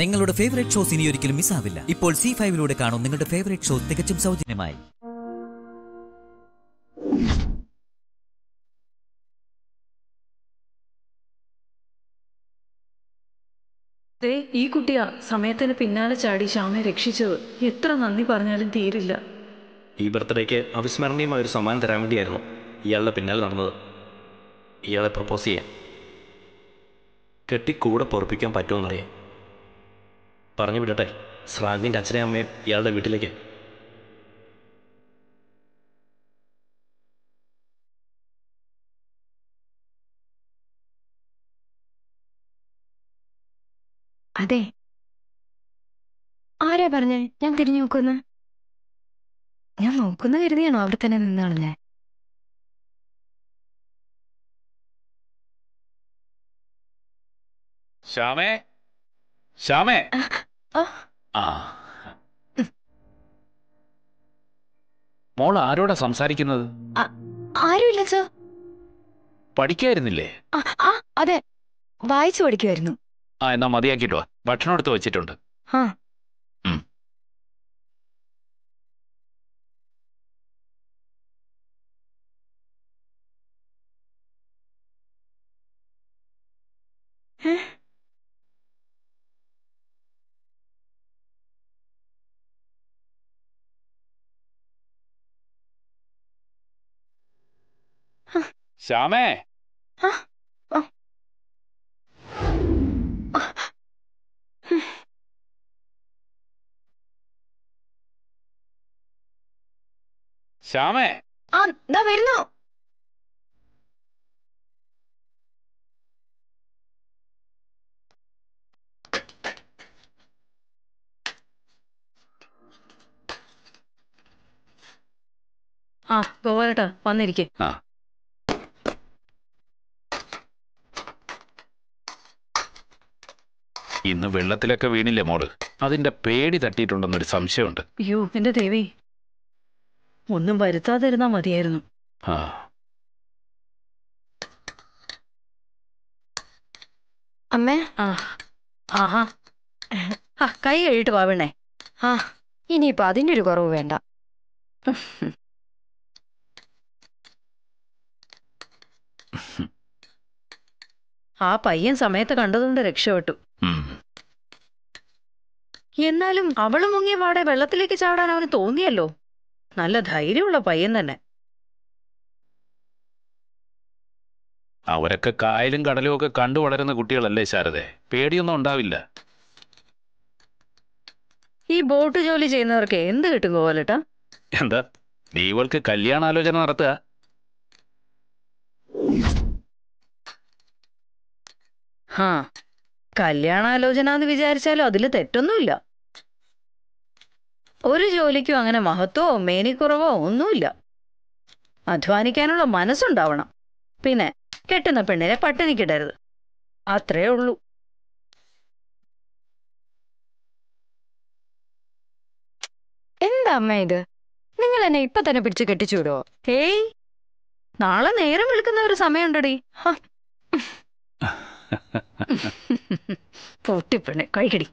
നിങ്ങളുടെ favourite shows ഇനി ഒരിക്കലും മിസ്സാവില്ല ഇപ്പോൾ സി ഫൈവിലൂടെ കാണും നിങ്ങളുടെ ഫേവറേറ്റ് ഷോ തികച്ചും സൗജന്യമായി ദേ ഈ കുട്ടിയ സമയത്തിന് പിന്നാലെ ചാടി ശ്യാമയെ രക്ഷിച്ചത് എത്ര നന്ദി പറഞ്ഞാലും തീരില്ല ഈ ബർത്ത്ഡേക്ക് അവിസ്മരണീയമായ ഒരു സമ്മാനം തരാൻ വേണ്ടിയായിരുന്നു ഇയാളുടെ പിന്നാലെ നടന്നത് ഇയാളെ പ്രപ്പോസ് ചെയ്യാൻ കെട്ടി കൂടെ പൊറപ്പിക്കാൻ പറ്റുമെന്നറിയാം പറഞ്ഞു വിടട്ടെ ശ്രാന്തിൻ്റെ അച്ഛനെ അമ്മയും ഇയാളുടെ വീട്ടിലേക്ക് അതെ ആരാ പറഞ്ഞേ ഞാൻ തിരിഞ്ഞു നോക്കുന്നു ഞാൻ നോക്കുന്ന കരുതിയാണോ അവിടെ തന്നെ നിന്നാണ് ഞാൻ ശ്യാമേ ശ്യാമേ ആ മോൾ ആരോടാ സംസാരിക്കുന്നത് ആരുമില്ല സർ പഠിക്കായിരുന്നില്ലേ അതെ വായിച്ചു പഠിക്കുമായിരുന്നു ആ എന്നാ മതിയാക്കിട്ടോ ഭക്ഷണം എടുത്ത് വെച്ചിട്ടുണ്ട് ആ ശ്യാമേ ശ്യാമേ വരുന്നു ആ വന്നിരിക്കേ ആ ഇന്ന് വെള്ളത്തിലൊക്കെ വീണില്ലേ മോള് അതിന്റെ പേടി തട്ടിയിട്ടുണ്ടെന്നൊരു സംശയമുണ്ട് അയ്യോ എന്റെ ദേവി ഒന്നും വരുത്താതിരുന്നാ മതിയായിരുന്നു ആ അമ്മേ ആഹാ കൈ കഴുകിട്ട് വാവണേ ആ ഇനിയിപ്പൊ അതിൻ്റെ ഒരു കുറവ് വേണ്ട ആ പയ്യൻ സമയത്ത് കണ്ടതുകൊണ്ട് രക്ഷപ്പെട്ടു എന്നാലും അവള് മുങ്ങിയ പാടെ വെള്ളത്തിലേക്ക് ചാടാൻ അവന് തോന്നിയല്ലോ നല്ല ധൈര്യമുള്ള പയ്യൻ തന്നെ അവരൊക്കെ കായലും കടലും ഒക്കെ കണ്ടു വളരുന്ന കുട്ടികളല്ലേ ശാരദെ പേടിയൊന്നും ഉണ്ടാവില്ല ഈ ബോട്ട് ജോലി ചെയ്യുന്നവർക്ക് എന്ത് കിട്ടും ഗോപാലേട്ടാ എന്താ നീവൾക്ക് കല്യാണാലോചന നടത്തുക ഹാ കല്യാണാലോചന എന്ന് വിചാരിച്ചാലും അതിൽ തെറ്റൊന്നുമില്ല ഒരു ജോലിക്കും അങ്ങനെ മഹത്വമോ മേനിക്കുറവോ ഒന്നുമില്ല അധ്വാനിക്കാനുള്ള മനസ്സുണ്ടാവണം പിന്നെ കെട്ടുന്ന പെണ്ണിനെ പട്ടിണിക്കിടരുത് അത്രേ ഉള്ളൂ എന്താ അമ്മ ഇത് നിങ്ങൾ എന്നെ ഇപ്പൊ തന്നെ പിടിച്ചു കെട്ടിച്ചുവിടോ ഏയ് നാളെ നേരം വിളിക്കുന്ന ഒരു സമയമുണ്ടടി പൊട്ടിപ്പെണ്ണ് കഴിക്കടി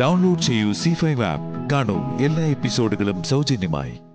ഡൗൺലോഡ് ചെയ്യൂ സി ഫൈവ് ആപ്പ് കാണൂ എല്ലാ എപ്പിസോഡുകളും സൗജന്യമായി